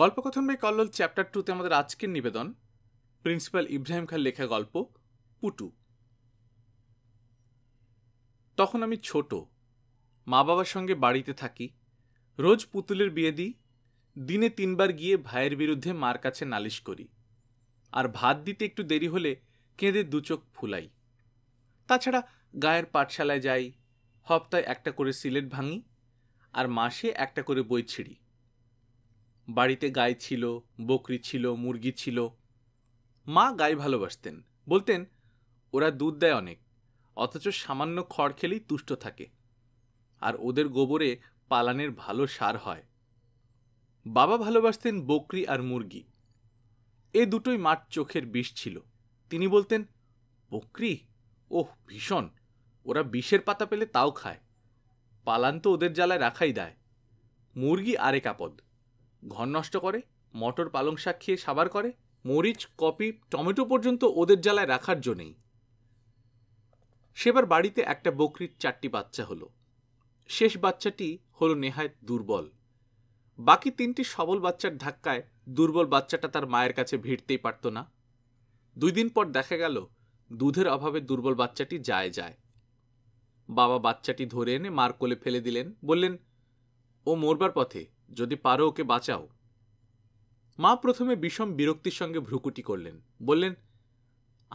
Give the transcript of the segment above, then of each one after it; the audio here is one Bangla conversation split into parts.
গল্পকথন বাই কল্লোল চ্যাপ্টার টুতে আমাদের আজকের নিবেদন প্রিন্সিপাল ইব্রাহিম খান লেখা গল্প পুটু তখন আমি ছোট মা বাবার সঙ্গে বাড়িতে থাকি রোজ পুতুলের বিয়ে দিই দিনে তিনবার গিয়ে ভাইয়ের বিরুদ্ধে মার কাছে নালিশ করি আর ভাত দিতে একটু দেরি হলে কেঁদে দুচোখ ফুলাই তাছাড়া গায়ের পাঠশালায় যাই হপ্তায় একটা করে সিলেট ভাঙি আর মাসে একটা করে বই ছিঁড়ি বাড়িতে গাই ছিল বকরি ছিল মুরগি ছিল মা গাই ভালোবাসতেন বলতেন ওরা দুধ দেয় অনেক অথচ সামান্য খড় খেলেই তুষ্ট থাকে আর ওদের গোবরে পালানের ভালো সার হয় বাবা ভালোবাসতেন বকরি আর মুরগি এ দুটোই মার চোখের বিষ ছিল তিনি বলতেন বকরি ওহ ভীষণ ওরা বিষের পাতা পেলে তাও খায় পালান তো ওদের জ্বালায় রাখাই দেয় মুরগি আরেক আপদ ঘর নষ্ট করে মটর পালং শাক খেয়ে সাবার করে মরিচ কপি টমেটো পর্যন্ত ওদের জ্বালায় রাখার জন্যেই সেবার বাড়িতে একটা বকরির চারটি বাচ্চা হলো শেষ বাচ্চাটি হলো নেহায় দুর্বল বাকি তিনটি সবল বাচ্চার ধাক্কায় দুর্বল বাচ্চাটা তার মায়ের কাছে ভিড়তেই পারত না দুই দিন পর দেখা গেল দুধের অভাবে দুর্বল বাচ্চাটি যায় যায় বাবা বাচ্চাটি ধরে এনে মার কোলে ফেলে দিলেন বললেন ও মরবার পথে যদি পারো ওকে বাঁচাও মা প্রথমে বিষম বিরক্তির সঙ্গে ভ্রুকুটি করলেন বললেন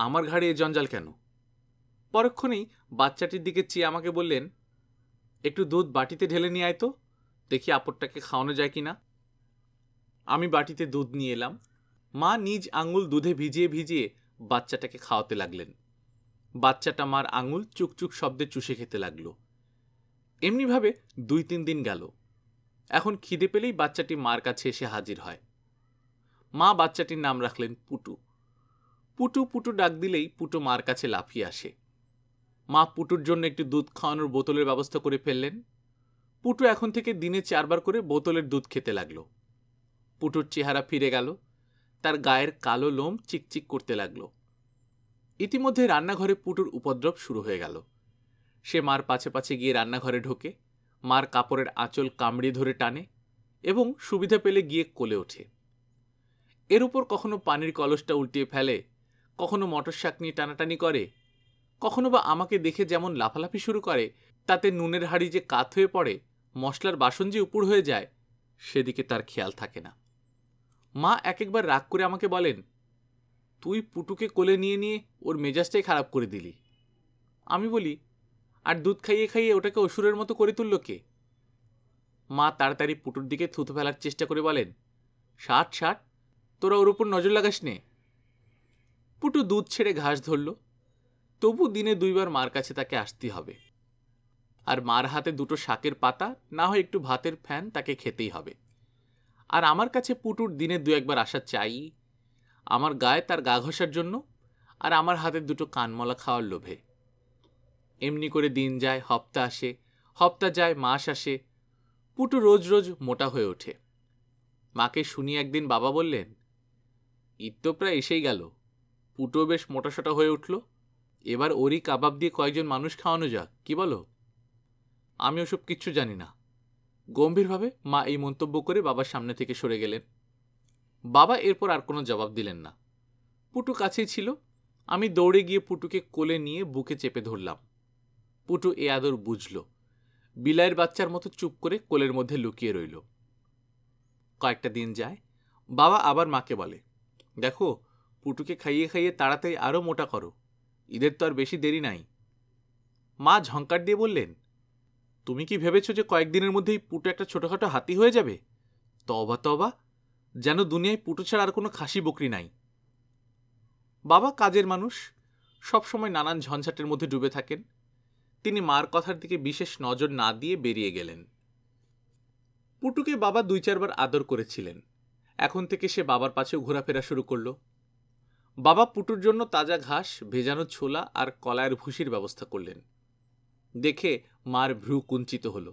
আমার ঘাড়ে এ জঞ্জাল কেন পরক্ষণেই বাচ্চাটির দিকে চেয়ে আমাকে বললেন একটু দুধ বাটিতে ঢেলে নিয়ে আয় তো দেখি আপরটাকে খাওয়ানো যায় কি না আমি বাটিতে দুধ নিয়ে এলাম মা নিজ আঙুল দুধে ভিজিয়ে ভিজিয়ে বাচ্চাটাকে খাওয়াতে লাগলেন বাচ্চাটা মার আঙুল চুকচুক শব্দে চুষে খেতে লাগলো এমনিভাবে দুই তিন দিন গেল এখন খিদে পেলেই বাচ্চাটি মার কাছে এসে হাজির হয় মা বাচ্চাটির নাম রাখলেন পুটু পুটু পুটু ডাক দিলেই পুটু মার কাছে লাফিয়ে আসে মা পুটুর জন্য একটি দুধ খাওয়ানোর বোতলের ব্যবস্থা করে ফেললেন পুটু এখন থেকে দিনে চারবার করে বোতলের দুধ খেতে লাগল পুটুর চেহারা ফিরে গেল তার গায়ের কালো লোম চিকচিক করতে লাগল ইতিমধ্যে রান্নাঘরে পুটুর উপদ্রব শুরু হয়ে গেল সে মার পাছে পাছে গিয়ে রান্নাঘরে ঢোকে মার কাপড়ের আঁচল কামড়ে ধরে টানে এবং সুবিধা পেলে গিয়ে কোলে ওঠে এর উপর কখনো পানির কলসটা উল্টিয়ে ফেলে কখনো মটর শাক নিয়ে টানাটানি করে কখনো বা আমাকে দেখে যেমন লাফালাফি শুরু করে তাতে নুনের হাড়ি যে কাত হয়ে পড়ে মশলার বাসন যে উপুড় হয়ে যায় সেদিকে তার খেয়াল থাকে না মা এক একবার রাগ করে আমাকে বলেন তুই পুটুকে কোলে নিয়ে নিয়ে ওর মেজাজটাই খারাপ করে দিলি আমি বলি আর দুধ খাইয়ে খাইয়ে ওটাকে অসুরের মতো করে তুলল কে মা তাড়াতাড়ি পুটুর দিকে থুতু ফেলার চেষ্টা করে বলেন ষাট ষাট তোরা ওর উপর নজর লাগাস নে পুটু দুধ ছেড়ে ঘাস ধরল তবু দিনে দুইবার মার কাছে তাকে আসতে হবে আর মার হাতে দুটো শাকের পাতা না হয় একটু ভাতের ফ্যান তাকে খেতেই হবে আর আমার কাছে পুটুর দিনে দু একবার আসা চাই আমার গায়ে তার গা ঘষার জন্য আর আমার হাতে দুটো কানমলা খাওয়ার লোভে এমনি করে দিন যায় হপ্তা আসে হপ্তা যায় মাস আসে পুটু রোজ রোজ মোটা হয়ে ওঠে মাকে শুনি একদিন বাবা বললেন ঈদ তো প্রায় এসেই গেল পুটো বেশ মোটাসোটা হয়ে উঠল এবার ওরই কাবাব দিয়ে কয়েকজন মানুষ খাওয়ানো যাক কি বলো আমি ওসব কিচ্ছু জানি না গম্ভীরভাবে মা এই মন্তব্য করে বাবার সামনে থেকে সরে গেলেন বাবা এরপর আর কোনো জবাব দিলেন না পুটু কাছেই ছিল আমি দৌড়ে গিয়ে পুটুকে কোলে নিয়ে বুকে চেপে ধরলাম পুটু এ আদর বুঝল বিলাইয়ের বাচ্চার মতো চুপ করে কোলের মধ্যে লুকিয়ে রইল কয়েকটা দিন যায় বাবা আবার মাকে বলে দেখো পুটুকে খাইয়ে খাইয়ে তাড়াতাড়ি আরও মোটা করো ঈদের তো আর বেশি দেরি নাই মা ঝঙ্কার দিয়ে বললেন তুমি কি ভেবেছো যে কয়েকদিনের মধ্যেই পুটু একটা ছোটোখাটো হাতি হয়ে যাবে তবা তবা যেন দুনিয়ায় পুটু ছাড়া আর কোনো খাসি বকরি নাই বাবা কাজের মানুষ সবসময় নানান ঝঞ্ঝাটের মধ্যে ডুবে থাকেন তিনি মার কথার দিকে বিশেষ নজর না দিয়ে বেরিয়ে গেলেন পুটুকে বাবা দুই চারবার আদর করেছিলেন এখন থেকে সে বাবার পাশেও ঘোরাফেরা শুরু করল বাবা পুটুর জন্য তাজা ঘাস ভেজানো ছোলা আর কলায়ের ভুসির ব্যবস্থা করলেন দেখে মার ভ্রু কুঞ্চিত হল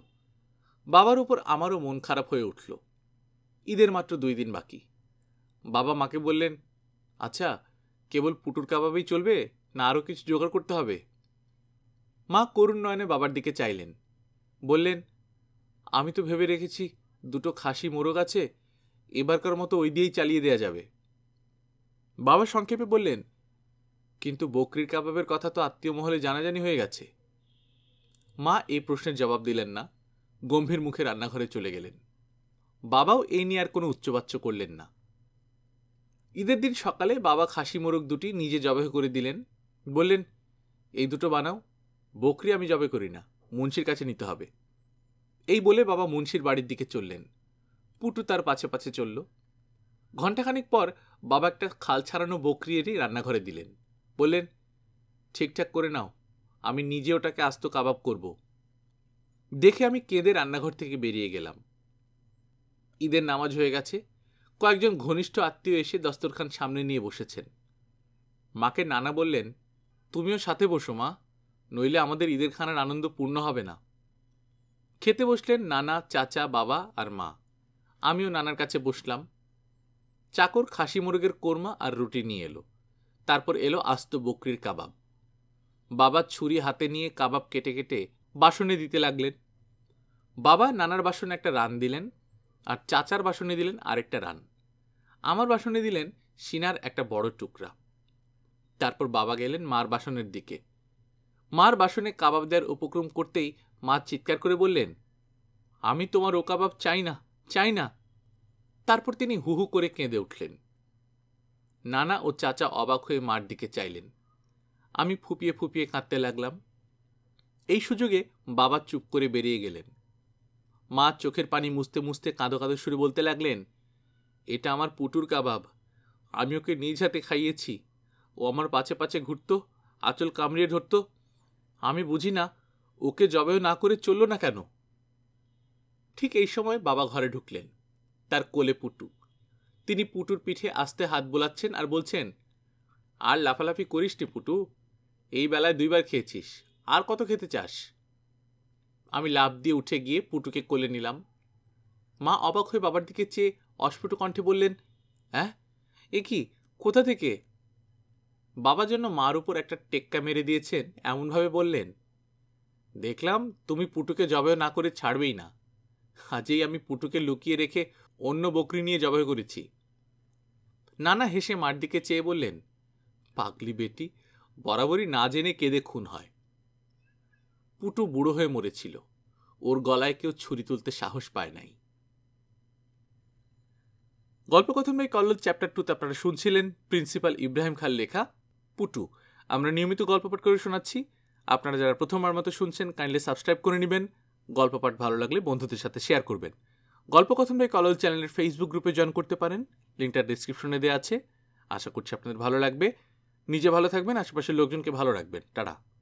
বাবার উপর আমারও মন খারাপ হয়ে উঠল ঈদের মাত্র দুই দিন বাকি বাবা মাকে বললেন আচ্ছা কেবল পুটুর কাবাবেই চলবে না আরও কিছু জোগাড় করতে হবে মা করুণ নয়নে বাবার দিকে চাইলেন বললেন আমি তো ভেবে রেখেছি দুটো খাসি মোরগ আছে এবারকার মতো ওই দিয়েই চালিয়ে দেয়া যাবে বাবা সংক্ষেপে বললেন কিন্তু বকরির কাবাবের কথা তো আত্মীয় মহলে জানাজানি হয়ে গেছে মা এই প্রশ্নের জবাব দিলেন না গম্ভীর মুখে রান্নাঘরে চলে গেলেন বাবাও এই নিয়ে আর কোনো উচ্চবাচ্য করলেন না ঈদের দিন সকালে বাবা খাসি মোরগ দুটি নিজে জবাহ করে দিলেন বললেন এই দুটো বানাও বকরি আমি জবে করি না মুন্সির কাছে নিতে হবে এই বলে বাবা মুন্সির বাড়ির দিকে চললেন পুটু তার পাছে পাছে চলল ঘণ্টাখানিক পর বাবা একটা খাল ছাড়ানো বকরি এটি রান্নাঘরে দিলেন বললেন ঠিকঠাক করে নাও আমি নিজে ওটাকে আস্ত কাবাব করব দেখে আমি কেঁদে রান্নাঘর থেকে বেরিয়ে গেলাম ঈদের নামাজ হয়ে গেছে কয়েকজন ঘনিষ্ঠ আত্মীয় এসে দস্তরখান সামনে নিয়ে বসেছেন মাকে নানা বললেন তুমিও সাথে বসো মা নইলে আমাদের ঈদের খানার আনন্দ পূর্ণ হবে না খেতে বসলেন নানা চাচা বাবা আর মা আমিও নানার কাছে বসলাম চাকর খাসি মুরগের কোরমা আর রুটি নিয়ে এলো তারপর এলো আস্ত বকরির কাবাব বাবা ছুরি হাতে নিয়ে কাবাব কেটে কেটে বাসনে দিতে লাগলেন বাবা নানার বাসনে একটা রান দিলেন আর চাচার বাসনে দিলেন আরেকটা রান আমার বাসনে দিলেন সিনার একটা বড় টুকরা তারপর বাবা গেলেন মার বাসনের দিকে মার বাসনে কাবাব দেওয়ার উপক্রম করতেই মা চিৎকার করে বললেন আমি তোমার ও কাবাব চাই না চাই না তারপর তিনি হুহু করে কেঁদে উঠলেন নানা ও চাচা অবাক হয়ে মার দিকে চাইলেন আমি ফুপিয়ে ফুপিয়ে কাঁদতে লাগলাম এই সুযোগে বাবা চুপ করে বেরিয়ে গেলেন মা চোখের পানি মুছতে মুছতে কাঁদো কাঁদো সুরে বলতে লাগলেন এটা আমার পুটুর কাবাব আমি ওকে নিজ হাতে খাইয়েছি ও আমার পাছে পাছে ঘুরত আঁচল কামড়িয়ে ধরতো আমি বুঝি না ওকে জবেও না করে চলল না কেন ঠিক এই সময় বাবা ঘরে ঢুকলেন তার কোলে পুটু তিনি পুটুর পিঠে আস্তে হাত বোলাচ্ছেন আর বলছেন আর লাফালাফি করিস নি পুটু এই বেলায় দুইবার খেয়েছিস আর কত খেতে চাস আমি লাভ দিয়ে উঠে গিয়ে পুটুকে কোলে নিলাম মা অবাক হয়ে বাবার দিকে চেয়ে অস্ফুট কণ্ঠে বললেন হ্যাঁ এ কি কোথা থেকে বাবা যেন মার উপর একটা টেক্কা মেরে দিয়েছেন এমনভাবে বললেন দেখলাম তুমি পুটুকে জবাই না করে ছাড়বেই না আজই আমি পুটুকে লুকিয়ে রেখে অন্য বকরি নিয়ে জবাই করেছি নানা হেসে মার দিকে চেয়ে বললেন পাগলি বেটি বরাবরই না জেনে কেঁদে খুন হয় পুটু বুড়ো হয়ে মরেছিল ওর গলায় কেউ ছুরি তুলতে সাহস পায় নাই গল্পকথন বাই কল্লোল চ্যাপ্টার টুতে আপনারা শুনছিলেন প্রিন্সিপাল ইব্রাহিম খান লেখা পুটু আমরা নিয়মিত গল্প পাঠ করে শোনাচ্ছি আপনারা যারা প্রথমবার মতো শুনছেন কাইন্ডলি সাবস্ক্রাইব করে নেবেন গল্প পাঠ ভালো লাগলে বন্ধুদের সাথে শেয়ার করবেন গল্প কথন ভাই কলল চ্যানেলের ফেসবুক গ্রুপে জয়েন করতে পারেন লিঙ্কটা ডিসক্রিপশনে দেওয়া আছে আশা করছি আপনাদের ভালো লাগবে নিজে ভালো থাকবেন আশেপাশের লোকজনকে ভালো রাখবেন টাটা